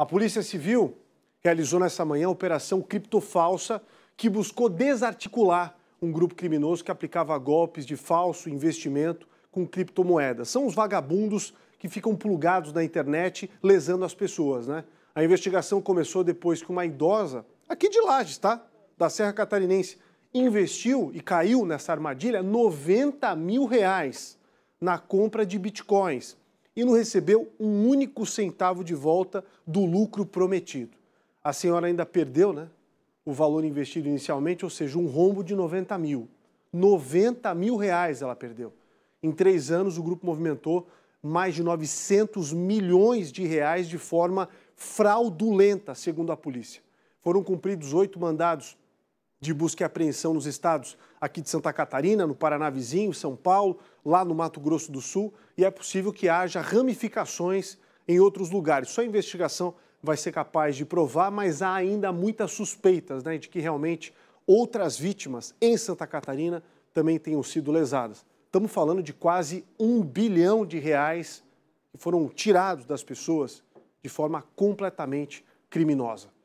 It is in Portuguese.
A Polícia Civil realizou nessa manhã a Operação Criptofalsa, que buscou desarticular um grupo criminoso que aplicava golpes de falso investimento com criptomoedas. São os vagabundos que ficam plugados na internet, lesando as pessoas, né? A investigação começou depois que uma idosa, aqui de Lages, tá? Da Serra Catarinense, investiu e caiu nessa armadilha 90 mil reais na compra de bitcoins e não recebeu um único centavo de volta do lucro prometido. A senhora ainda perdeu né, o valor investido inicialmente, ou seja, um rombo de 90 mil. 90 mil reais ela perdeu. Em três anos, o grupo movimentou mais de 900 milhões de reais de forma fraudulenta, segundo a polícia. Foram cumpridos oito mandados de busca e apreensão nos estados aqui de Santa Catarina, no Paraná vizinho, São Paulo, lá no Mato Grosso do Sul, e é possível que haja ramificações em outros lugares. Só a investigação vai ser capaz de provar, mas há ainda muitas suspeitas né, de que realmente outras vítimas em Santa Catarina também tenham sido lesadas. Estamos falando de quase um bilhão de reais que foram tirados das pessoas de forma completamente criminosa.